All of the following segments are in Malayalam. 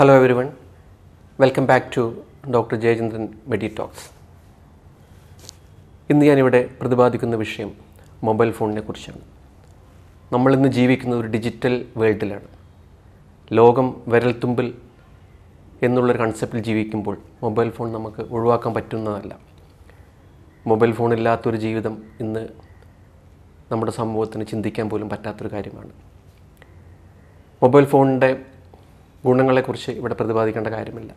hello everyone welcome back to doctor Jayachandran medi talks ഇന്ന് ഞാനിവിടെ പ്രതിപാദിക്കുന്ന വിഷയം മൊബൈൽ ഫോണിനെ കുറിച്ചാണ് നമ്മളിന്ന് ജീവിക്കുന്ന ഒരു ഡിജിറ്റൽ വേൾഡിലാണ് ലോകം വിരൽത്തുമ്പിൽ എന്നുള്ളൊരു കൺസെപ്റ്റിൽ ജീവിക്കുമ്പോൾ മൊബൈൽ ഫോൺ നമുക്ക് ഒഴിവാക്കാൻ പറ്റുന്നതല്ല മൊബൈൽ ഫോണില്ലാത്തൊരു ജീവിതം ഇന്ന് നമ്മുടെ സമൂഹത്തിന് ചിന്തിക്കാൻ പോലും പറ്റാത്തൊരു കാര്യമാണ് മൊബൈൽ ഫോണിൻ്റെ ഗുണങ്ങളെക്കുറിച്ച് ഇവിടെ പ്രതിപാദിക്കേണ്ട കാര്യമില്ല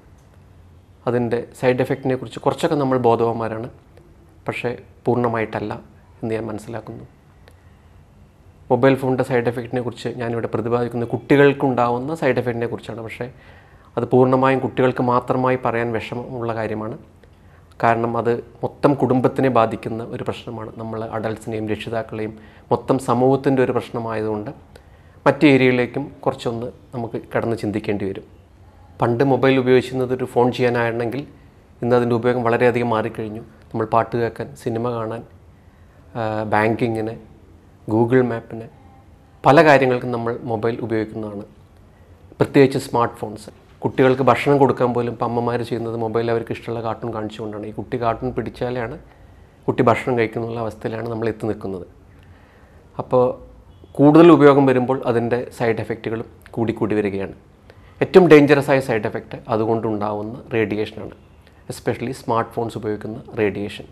അതിൻ്റെ സൈഡ് എഫക്റ്റിനെ കുറിച്ച് കുറച്ചൊക്കെ നമ്മൾ ബോധവാന്മാരാണ് പക്ഷേ പൂർണ്ണമായിട്ടല്ല എന്ന് ഞാൻ മനസ്സിലാക്കുന്നു മൊബൈൽ ഫോണിൻ്റെ സൈഡ് എഫക്റ്റിനെ കുറിച്ച് ഞാനിവിടെ പ്രതിപാദിക്കുന്നത് കുട്ടികൾക്കുണ്ടാവുന്ന സൈഡ് എഫക്റ്റിനെ കുറിച്ചാണ് പക്ഷേ അത് പൂർണ്ണമായും കുട്ടികൾക്ക് മാത്രമായി പറയാൻ വിഷമമുള്ള കാര്യമാണ് കാരണം അത് മൊത്തം കുടുംബത്തിനെ ബാധിക്കുന്ന ഒരു പ്രശ്നമാണ് നമ്മൾ അഡൽട്സിനെയും രക്ഷിതാക്കളെയും മൊത്തം സമൂഹത്തിൻ്റെ ഒരു പ്രശ്നമായതുകൊണ്ട് മറ്റ് ഏരിയയിലേക്കും കുറച്ചൊന്ന് നമുക്ക് കടന്ന് ചിന്തിക്കേണ്ടി വരും പണ്ട് മൊബൈൽ ഉപയോഗിച്ചിരുന്നത് ഒരു ഫോൺ ചെയ്യാനായിരുന്നെങ്കിൽ ഇന്ന് അതിൻ്റെ ഉപയോഗം വളരെയധികം മാറിക്കഴിഞ്ഞു നമ്മൾ പാട്ട് കേൾക്കാൻ സിനിമ കാണാൻ ബാങ്കിങ്ങിന് ഗൂഗിൾ മാപ്പിന് പല കാര്യങ്ങൾക്കും നമ്മൾ മൊബൈൽ ഉപയോഗിക്കുന്നതാണ് പ്രത്യേകിച്ച് സ്മാർട്ട് ഫോൺസ് കുട്ടികൾക്ക് ഭക്ഷണം കൊടുക്കാൻ പോലും ഇപ്പം അമ്മമാർ ചെയ്യുന്നത് മൊബൈലിൽ അവർക്ക് ഇഷ്ടമുള്ള കാർട്ടൂൺ കാണിച്ചുകൊണ്ടാണ് ഈ കുട്ടി കാർട്ടൂൺ പിടിച്ചാലാണ് കുട്ടി ഭക്ഷണം കഴിക്കുന്നുള്ള അവസ്ഥയിലാണ് നമ്മൾ എത്തി നിൽക്കുന്നത് അപ്പോൾ കൂടുതൽ ഉപയോഗം വരുമ്പോൾ അതിൻ്റെ സൈഡ് എഫക്റ്റുകളും കൂടിക്കൂടി വരികയാണ് ഏറ്റവും ഡേഞ്ചറസ് ആയ സൈഡ് എഫക്റ്റ് അതുകൊണ്ടുണ്ടാവുന്ന റേഡിയേഷനാണ് എസ്പെഷ്യലി സ്മാർട്ട് ഫോൺസ് ഉപയോഗിക്കുന്ന റേഡിയേഷൻ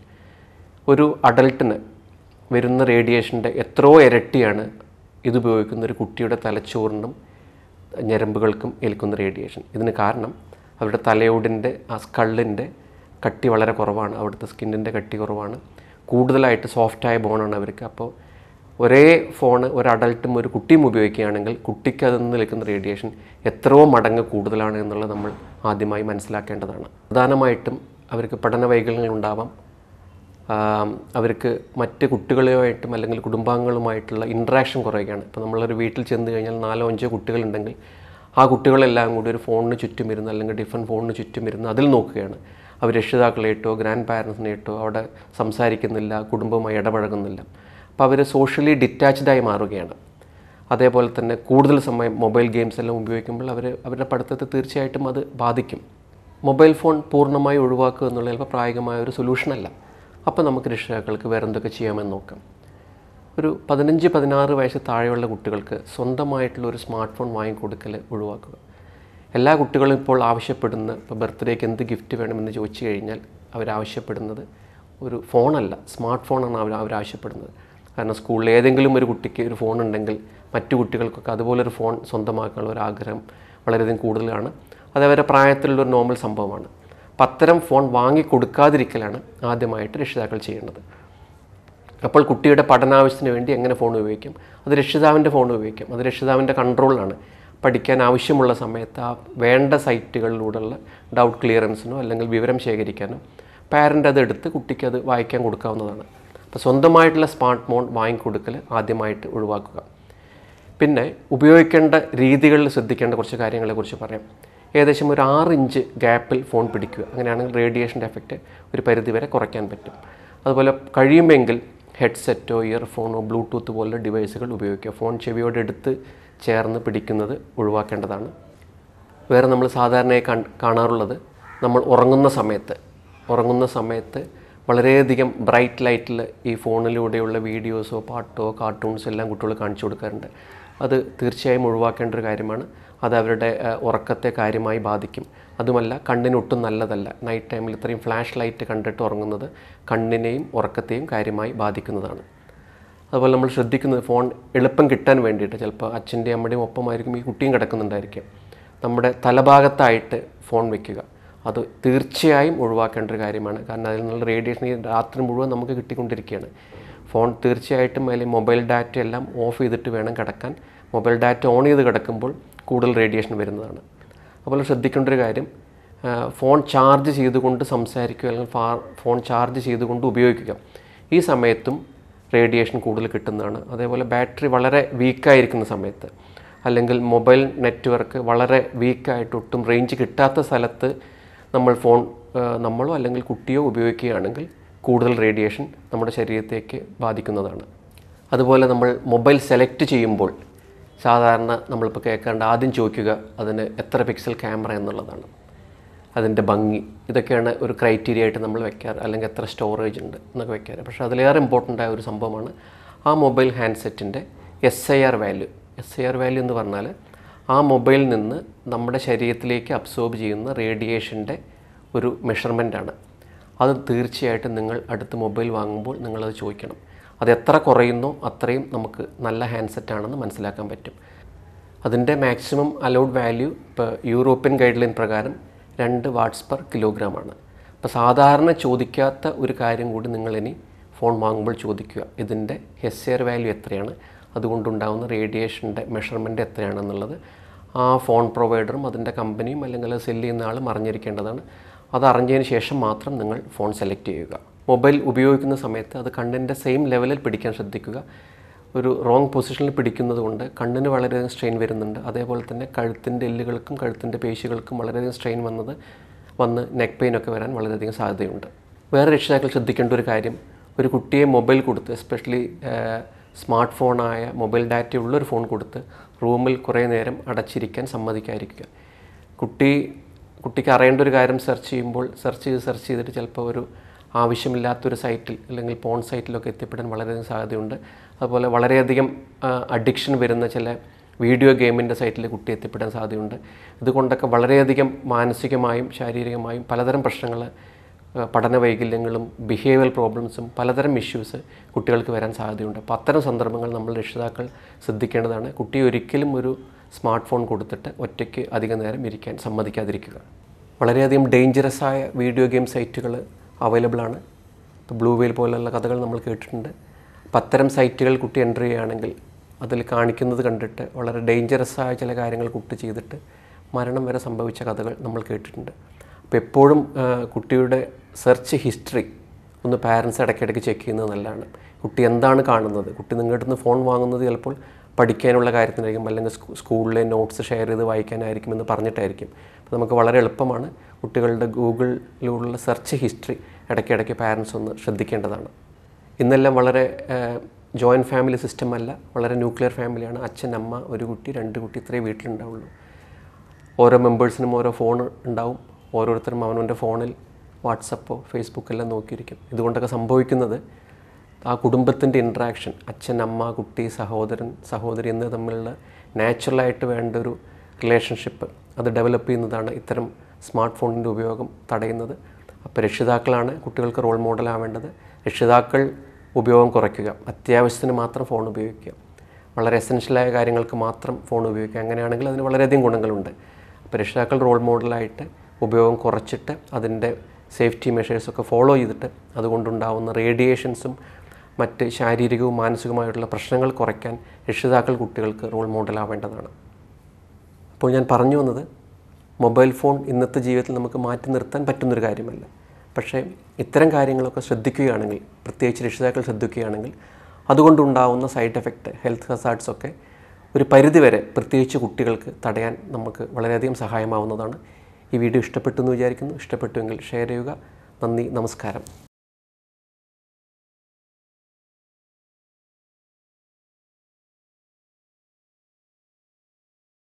ഒരു അഡൽട്ടിന് വരുന്ന റേഡിയേഷൻ്റെ എത്രയോ ഇരട്ടിയാണ് ഇതുപയോഗിക്കുന്ന ഒരു കുട്ടിയുടെ തലച്ചോറിനും ഞരമ്പുകൾക്കും ഏൽക്കുന്ന റേഡിയേഷൻ ഇതിന് കാരണം അവരുടെ തലയോടിൻ്റെ ആ സ്കള്ളിൻ്റെ കട്ടി വളരെ കുറവാണ് അവിടുത്തെ സ്കിന്നിൻ്റെ കട്ടി കുറവാണ് കൂടുതലായിട്ട് സോഫ്റ്റായ ബോണാണ് അവർക്ക് അപ്പോൾ ഒരേ ഫോൺ ഒരു അഡൾട്ടും ഒരു കുട്ടിയും ഉപയോഗിക്കുകയാണെങ്കിൽ കുട്ടിക്ക് അതിൽ നിന്ന് ലഭിക്കുന്ന റേഡിയേഷൻ എത്രയോ മടങ്ങ് കൂടുതലാണ് എന്നുള്ളത് നമ്മൾ ആദ്യമായി മനസ്സിലാക്കേണ്ടതാണ് പ്രധാനമായിട്ടും അവർക്ക് പഠന വൈകല്യങ്ങൾ ഉണ്ടാവാം അവർക്ക് മറ്റ് കുട്ടികളുമായിട്ടും അല്ലെങ്കിൽ കുടുംബാംഗങ്ങളുമായിട്ടുള്ള ഇൻട്രാക്ഷൻ കുറയുകയാണ് ഇപ്പോൾ നമ്മളൊരു വീട്ടിൽ ചെന്ന് കഴിഞ്ഞാൽ നാലോ അഞ്ചോ കുട്ടികളുണ്ടെങ്കിൽ ആ കുട്ടികളെല്ലാം കൂടി ഒരു ഫോണിന് ചുറ്റും ഇരുന്ന് അല്ലെങ്കിൽ ഡിഫറെൻറ്റ് ഫോണിന് ചുറ്റും ഇരുന്ന് അതിൽ നോക്കുകയാണ് അവർ രക്ഷിതാക്കളെയിട്ടോ ഗ്രാൻഡ് പാരൻസിനെയിട്ടോ അവിടെ സംസാരിക്കുന്നില്ല കുടുംബവുമായി ഇടപഴകുന്നില്ല അപ്പോൾ അവർ സോഷ്യലി ഡിറ്റാച്ച്ഡായി മാറുകയാണ് അതേപോലെ തന്നെ കൂടുതൽ സമയം മൊബൈൽ ഗെയിംസ് എല്ലാം ഉപയോഗിക്കുമ്പോൾ അവർ അവരുടെ പഠിത്തത്തെ തീർച്ചയായിട്ടും അത് ബാധിക്കും മൊബൈൽ ഫോൺ പൂർണ്ണമായി ഒഴിവാക്കുക എന്നുള്ള ചിലപ്പോൾ പ്രായോഗികമായ ഒരു സൊല്യൂഷനല്ല അപ്പോൾ നമുക്ക് രക്ഷിതാക്കൾക്ക് വേറെ എന്തൊക്കെ ചെയ്യാമെന്ന് നോക്കാം ഒരു പതിനഞ്ച് പതിനാറ് വയസ്സ് താഴെയുള്ള കുട്ടികൾക്ക് സ്വന്തമായിട്ടുള്ള ഒരു സ്മാർട്ട് ഫോൺ വാങ്ങിക്കൊടുക്കൽ ഒഴിവാക്കുക എല്ലാ കുട്ടികളും ഇപ്പോൾ ആവശ്യപ്പെടുന്ന ഇപ്പോൾ ബർത്ത്ഡേക്ക് എന്ത് ഗിഫ്റ്റ് വേണമെന്ന് ചോദിച്ചു കഴിഞ്ഞാൽ അവരാവശ്യപ്പെടുന്നത് ഒരു ഫോണല്ല സ്മാർട്ട് ഫോണാണ് അവർ അവരാവശ്യപ്പെടുന്നത് കാരണം സ്കൂളിൽ ഏതെങ്കിലും ഒരു കുട്ടിക്ക് ഒരു ഫോൺ ഉണ്ടെങ്കിൽ മറ്റു കുട്ടികൾക്കൊക്കെ അതുപോലൊരു ഫോൺ സ്വന്തമാക്കാനുള്ള ഒരു ആഗ്രഹം വളരെയധികം കൂടുതലാണ് അത് അവരുടെ പ്രായത്തിലുള്ള ഒരു നോർമൽ സംഭവമാണ് പത്തരം ഫോൺ വാങ്ങിക്കൊടുക്കാതിരിക്കലാണ് ആദ്യമായിട്ട് രക്ഷിതാക്കൾ ചെയ്യേണ്ടത് അപ്പോൾ കുട്ടിയുടെ പഠനാവശ്യത്തിന് വേണ്ടി എങ്ങനെ ഫോൺ ഉപയോഗിക്കും അത് രക്ഷിതാവിൻ്റെ ഫോൺ ഉപയോഗിക്കും അത് രക്ഷിതാവിൻ്റെ കൺട്രോളിലാണ് പഠിക്കാൻ ആവശ്യമുള്ള സമയത്ത് ആ വേണ്ട സൈറ്റുകളിലൂടെയുള്ള ഡൗട്ട് ക്ലിയറൻസിനോ അല്ലെങ്കിൽ വിവരം ശേഖരിക്കാനോ പാരൻ്റ് അത് എടുത്ത് കുട്ടിക്ക് അത് വായിക്കാൻ കൊടുക്കാവുന്നതാണ് അപ്പോൾ സ്വന്തമായിട്ടുള്ള സ്മാർട്ട് ഫോൺ വാങ്ങിക്കൊടുക്കൽ ആദ്യമായിട്ട് ഒഴിവാക്കുക പിന്നെ ഉപയോഗിക്കേണ്ട രീതികളിൽ ശ്രദ്ധിക്കേണ്ട കുറച്ച് കാര്യങ്ങളെക്കുറിച്ച് പറയാം ഏകദേശം ഒരു ആറ് ഇഞ്ച് ഗ്യാപ്പിൽ ഫോൺ പിടിക്കുക അങ്ങനെയാണെങ്കിൽ റേഡിയേഷൻ്റെ എഫക്റ്റ് ഒരു പരിധി വരെ കുറയ്ക്കാൻ പറ്റും അതുപോലെ കഴിയുമെങ്കിൽ ഹെഡ്സെറ്റോ ഇയർഫോണോ ബ്ലൂടൂത്ത് പോലുള്ള ഡിവൈസുകൾ ഉപയോഗിക്കുക ഫോൺ ചെവിയോട് എടുത്ത് ചേർന്ന് പിടിക്കുന്നത് ഒഴിവാക്കേണ്ടതാണ് വേറെ നമ്മൾ സാധാരണയായി കാണാറുള്ളത് നമ്മൾ ഉറങ്ങുന്ന സമയത്ത് ഉറങ്ങുന്ന സമയത്ത് വളരെയധികം ബ്രൈറ്റ് ലൈറ്റിൽ ഈ ഫോണിലൂടെയുള്ള വീഡിയോസോ പാട്ടോ കാർട്ടൂൺസോ എല്ലാം കുട്ടികൾ കാണിച്ചു കൊടുക്കാറുണ്ട് അത് തീർച്ചയായും ഒഴിവാക്കേണ്ട ഒരു കാര്യമാണ് അത് അവരുടെ ഉറക്കത്തെ കാര്യമായി ബാധിക്കും അതുമല്ല കണ്ണിനൊട്ടും നല്ലതല്ല നൈറ്റ് ടൈമിൽ ഇത്രയും ഫ്ലാഷ് ലൈറ്റ് കണ്ടിട്ട് ഉറങ്ങുന്നത് കണ്ണിനെയും ഉറക്കത്തെയും കാര്യമായി ബാധിക്കുന്നതാണ് അതുപോലെ നമ്മൾ ശ്രദ്ധിക്കുന്നത് ഫോൺ എളുപ്പം കിട്ടാൻ വേണ്ടിയിട്ട് ചിലപ്പോൾ അച്ഛൻ്റെയും അമ്മയുടെയും ഒപ്പമായിരിക്കും ഈ കുട്ടിയും കിടക്കുന്നുണ്ടായിരിക്കും നമ്മുടെ തലഭാഗത്തായിട്ട് ഫോൺ വയ്ക്കുക അത് തീർച്ചയായും ഒഴിവാക്കേണ്ട ഒരു കാര്യമാണ് കാരണം അതിൽ നിന്നുള്ള റേഡിയേഷൻ ഈ രാത്രി മുഴുവൻ നമുക്ക് കിട്ടിക്കൊണ്ടിരിക്കുകയാണ് ഫോൺ തീർച്ചയായിട്ടും അതിൽ മൊബൈൽ ഡാറ്റ എല്ലാം ഓഫ് ചെയ്തിട്ട് വേണം കിടക്കാൻ മൊബൈൽ ഡാറ്റ ഓൺ ചെയ്ത് കിടക്കുമ്പോൾ കൂടുതൽ റേഡിയേഷൻ വരുന്നതാണ് അതുപോലെ ശ്രദ്ധിക്കേണ്ട ഒരു കാര്യം ഫോൺ ചാർജ് ചെയ്തുകൊണ്ട് സംസാരിക്കുക അല്ലെങ്കിൽ ഫോൺ ചാർജ് ചെയ്തുകൊണ്ട് ഉപയോഗിക്കുക ഈ സമയത്തും റേഡിയേഷൻ കൂടുതൽ കിട്ടുന്നതാണ് അതേപോലെ ബാറ്ററി വളരെ വീക്കായിരിക്കുന്ന സമയത്ത് അല്ലെങ്കിൽ മൊബൈൽ നെറ്റ്വർക്ക് വളരെ വീക്കായിട്ട് ഒട്ടും റേഞ്ച് കിട്ടാത്ത സ്ഥലത്ത് നമ്മൾ ഫോൺ നമ്മളോ അല്ലെങ്കിൽ കുട്ടിയോ ഉപയോഗിക്കുകയാണെങ്കിൽ കൂടുതൽ റേഡിയേഷൻ നമ്മുടെ ശരീരത്തേക്ക് ബാധിക്കുന്നതാണ് അതുപോലെ നമ്മൾ മൊബൈൽ സെലക്ട് ചെയ്യുമ്പോൾ സാധാരണ നമ്മളിപ്പോൾ കേൾക്കേണ്ട ആദ്യം ചോദിക്കുക അതിന് എത്ര പിക്സൽ ക്യാമറ എന്നുള്ളതാണ് അതിൻ്റെ ഭംഗി ഇതൊക്കെയാണ് ഒരു ക്രൈറ്റീരിയ ആയിട്ട് നമ്മൾ വെക്കാറ് അല്ലെങ്കിൽ എത്ര സ്റ്റോറേജ് ഉണ്ട് എന്നൊക്കെ വെക്കാറ് പക്ഷേ അതിലേറെ ഇമ്പോർട്ടൻ്റ് ആയ ഒരു സംഭവമാണ് ആ മൊബൈൽ ഹാൻഡ്സെറ്റിൻ്റെ S I R value S I R value എന്ന് പറഞ്ഞാൽ ആ മൊബൈൽ നിന്ന് നമ്മുടെ ശരീരത്തിലേക്ക് അബ്സോർബ് ചെയ്യുന്ന റേഡിയേഷൻ്റെ ഒരു മെഷർമെൻ്റാണ് അത് തീർച്ചയായിട്ടും നിങ്ങൾ അടുത്ത മൊബൈൽ വാങ്ങുമ്പോൾ നിങ്ങളത് ചോദിക്കണം അത് എത്ര കുറയുന്നോ അത്രയും നമുക്ക് നല്ല ഹാൻഡ്സെറ്റ് ആണെന്ന് മനസ്സിലാക്കാൻ പറ്റും അതിൻ്റെ മാക്സിമം അലൗഡ് വാല്യൂ ഇപ്പോൾ യൂറോപ്യൻ ലൈൻ പ്രകാരം രണ്ട് വാട്ട്സ് പെർ കിലോഗ്രാം ആണ് അപ്പോൾ സാധാരണ ചോദിക്കാത്ത ഒരു കാര്യം കൂടി നിങ്ങളിനി ഫോൺ വാങ്ങുമ്പോൾ ചോദിക്കുക ഇതിൻ്റെ ഹെസ്സിയർ വാല്യൂ എത്രയാണ് അതുകൊണ്ടുണ്ടാകുന്ന റേഡിയേഷൻ്റെ മെഷർമെൻറ്റ് എത്രയാണെന്നുള്ളത് ആ ഫോൺ പ്രൊവൈഡറും അതിൻ്റെ കമ്പനിയും അല്ലെങ്കിൽ അത് സെല്ല് ചെയ്യുന്ന ആളും അറിഞ്ഞിരിക്കേണ്ടതാണ് അത് അറിഞ്ഞതിന് ശേഷം മാത്രം നിങ്ങൾ ഫോൺ സെലക്ട് ചെയ്യുക മൊബൈൽ ഉപയോഗിക്കുന്ന സമയത്ത് അത് കണ്ണിൻ്റെ സെയിം ലെവലിൽ പിടിക്കാൻ ശ്രദ്ധിക്കുക ഒരു റോങ് പൊസിഷനിൽ പിടിക്കുന്നത് കൊണ്ട് കണ്ണിന് വളരെയധികം സ്ട്രെയിൻ വരുന്നുണ്ട് അതേപോലെ തന്നെ കഴുത്തിൻ്റെ എല്ലുകൾക്കും കഴുത്തിൻ്റെ പേശികൾക്കും വളരെയധികം സ്ട്രെയിൻ വന്നത് വന്ന് നെക്ക് പെയിനൊക്കെ ഒക്കെ വരാൻ വളരെയധികം സാധ്യതയുണ്ട് വേറെ രക്ഷിതാക്കൾ ശ്രദ്ധിക്കേണ്ട ഒരു കാര്യം ഒരു കുട്ടിയെ മൊബൈൽ കൊടുത്ത് എസ്പെഷ്യലി സ്മാർട്ട് ഫോണായ മൊബൈൽ ഉള്ളൊരു ഫോൺ കൊടുത്ത് റൂമിൽ കുറേ നേരം അടച്ചിരിക്കാൻ സമ്മതിക്കാതിരിക്കുക കുട്ടി കുട്ടിക്ക് അറിയേണ്ട ഒരു കാര്യം സെർച്ച് ചെയ്യുമ്പോൾ സെർച്ച് ചെയ്ത് സെർച്ച് ചെയ്തിട്ട് ചിലപ്പോൾ ഒരു ആവശ്യമില്ലാത്തൊരു സൈറ്റിൽ അല്ലെങ്കിൽ പോൺ സൈറ്റിലൊക്കെ എത്തിപ്പെടാൻ വളരെയധികം സാധ്യതയുണ്ട് അതുപോലെ വളരെയധികം അഡിക്ഷൻ വരുന്ന ചില വീഡിയോ ഗെയിമിൻ്റെ സൈറ്റിൽ കുട്ടി എത്തിപ്പെടാൻ സാധ്യതയുണ്ട് ഇതുകൊണ്ടൊക്കെ വളരെയധികം മാനസികമായും ശാരീരികമായും പലതരം പ്രശ്നങ്ങൾ പഠന വൈകല്യങ്ങളും ബിഹേവിയൽ പ്രോബ്ലംസും പലതരം ഇഷ്യൂസ് കുട്ടികൾക്ക് വരാൻ സാധ്യതയുണ്ട് അപ്പോൾ അത്തരം സന്ദർഭങ്ങൾ നമ്മൾ രക്ഷിതാക്കൾ ശ്രദ്ധിക്കേണ്ടതാണ് കുട്ടി ഒരിക്കലും ഒരു സ്മാർട്ട് ഫോൺ കൊടുത്തിട്ട് ഒറ്റയ്ക്ക് അധിക നേരം ഇരിക്കാൻ സമ്മതിക്കാതിരിക്കുക വളരെയധികം ഡേഞ്ചറസ് ആയ വീഡിയോ ഗെയിം സൈറ്റുകൾ അവൈലബിൾ ആണ് ഇപ്പോൾ ബ്ലൂ വെയിൽ പോലെയുള്ള കഥകൾ നമ്മൾ കേട്ടിട്ടുണ്ട് അപ്പം അത്തരം സൈറ്റുകൾ കുട്ടി എൻ്റർ ചെയ്യുകയാണെങ്കിൽ അതിൽ കാണിക്കുന്നത് കണ്ടിട്ട് വളരെ ഡേഞ്ചറസ് ആയ ചില കാര്യങ്ങൾ കുട്ടി ചെയ്തിട്ട് മരണം വരെ സംഭവിച്ച കഥകൾ നമ്മൾ കേട്ടിട്ടുണ്ട് അപ്പോൾ എപ്പോഴും കുട്ടിയുടെ സെർച്ച് ഹിസ്റ്ററി ഒന്ന് പാരൻസ് ഇടയ്ക്കിടയ്ക്ക് ചെക്ക് ചെയ്യുന്നത് നല്ലതാണ് കുട്ടി എന്താണ് കാണുന്നത് കുട്ടി നിങ്ങളുടെ നിന്ന് ഫോൺ വാങ്ങുന്നത് ചിലപ്പോൾ പഠിക്കാനുള്ള കാര്യത്തിനായിരിക്കും അല്ലെങ്കിൽ സ്കൂളിലെ നോട്ട്സ് ഷെയർ ചെയ്ത് വായിക്കാനായിരിക്കും എന്ന് പറഞ്ഞിട്ടായിരിക്കും അപ്പോൾ നമുക്ക് വളരെ എളുപ്പമാണ് കുട്ടികളുടെ ഗൂഗിളിലുള്ള സെർച്ച് ഹിസ്റ്ററി ഇടയ്ക്കിടയ്ക്ക് പാരൻസ് ഒന്ന് ശ്രദ്ധിക്കേണ്ടതാണ് ഇന്നെല്ലാം വളരെ ജോയിൻറ്റ് ഫാമിലി സിസ്റ്റം അല്ല വളരെ ന്യൂക്ലിയർ ഫാമിലിയാണ് അച്ഛൻ അമ്മ ഒരു കുട്ടി രണ്ട് കുട്ടി ഇത്രേ വീട്ടിലുണ്ടാവുള്ളൂ ഓരോ മെമ്പേഴ്സിനും ഓരോ ഫോൺ ഉണ്ടാവും ഓരോരുത്തരും അവനവൻ്റെ ഫോണിൽ വാട്സപ്പോ ഫേസ്ബുക്കെല്ലാം നോക്കിയിരിക്കും ഇതുകൊണ്ടൊക്കെ സംഭവിക്കുന്നത് ആ കുടുംബത്തിൻ്റെ ഇൻട്രാക്ഷൻ അച്ഛൻ അമ്മ കുട്ടി സഹോദരൻ സഹോദരി എന്നിവ തമ്മിലുള്ള നാച്ചുറലായിട്ട് വേണ്ട ഒരു റിലേഷൻഷിപ്പ് അത് ഡെവലപ്പ് ചെയ്യുന്നതാണ് ഇത്തരം സ്മാർട്ട് ഫോണിൻ്റെ ഉപയോഗം തടയുന്നത് അപ്പോൾ രക്ഷിതാക്കളാണ് കുട്ടികൾക്ക് റോൾ മോഡലാവേണ്ടത് രക്ഷിതാക്കൾ ഉപയോഗം കുറയ്ക്കുക അത്യാവശ്യത്തിന് മാത്രം ഫോൺ ഉപയോഗിക്കുക വളരെ എസെൻഷ്യലായ കാര്യങ്ങൾക്ക് മാത്രം ഫോൺ ഉപയോഗിക്കുക അങ്ങനെയാണെങ്കിൽ അതിന് വളരെയധികം ഗുണങ്ങളുണ്ട് അപ്പോൾ രക്ഷിതാക്കൾ റോൾ മോഡലായിട്ട് ഉപയോഗം കുറച്ചിട്ട് അതിൻ്റെ സേഫ്റ്റി മെഷേഴ്സൊക്കെ ഫോളോ ചെയ്തിട്ട് അതുകൊണ്ടുണ്ടാവുന്ന റേഡിയേഷൻസും മറ്റ് ശാരീരികവും മാനസികവുമായിട്ടുള്ള പ്രശ്നങ്ങൾ കുറയ്ക്കാൻ രക്ഷിതാക്കൾ കുട്ടികൾക്ക് റോൾ മോഡലാവേണ്ടതാണ് അപ്പോൾ ഞാൻ പറഞ്ഞു വന്നത് മൊബൈൽ ഫോൺ ഇന്നത്തെ ജീവിതത്തിൽ നമുക്ക് മാറ്റി നിർത്താൻ പറ്റുന്നൊരു കാര്യമല്ല പക്ഷേ ഇത്തരം കാര്യങ്ങളൊക്കെ ശ്രദ്ധിക്കുകയാണെങ്കിൽ പ്രത്യേകിച്ച് രക്ഷിതാക്കൾ ശ്രദ്ധിക്കുകയാണെങ്കിൽ അതുകൊണ്ടുണ്ടാവുന്ന സൈഡ് എഫക്റ്റ് ഹെൽത്ത് ഹസാർട്സൊക്കെ ഒക്കെ ഒരു പരിധിവരെ പ്രത്യേകിച്ച് കുട്ടികൾക്ക് തടയാൻ നമുക്ക് വളരെയധികം സഹായമാവുന്നതാണ് ഈ വീഡിയോ ഇഷ്ടപ്പെട്ടു എന്ന് വിചാരിക്കുന്നു ഇഷ്ടപ്പെട്ടുവെങ്കിൽ ഷെയർ ചെയ്യുക നന്ദി നമസ്കാരം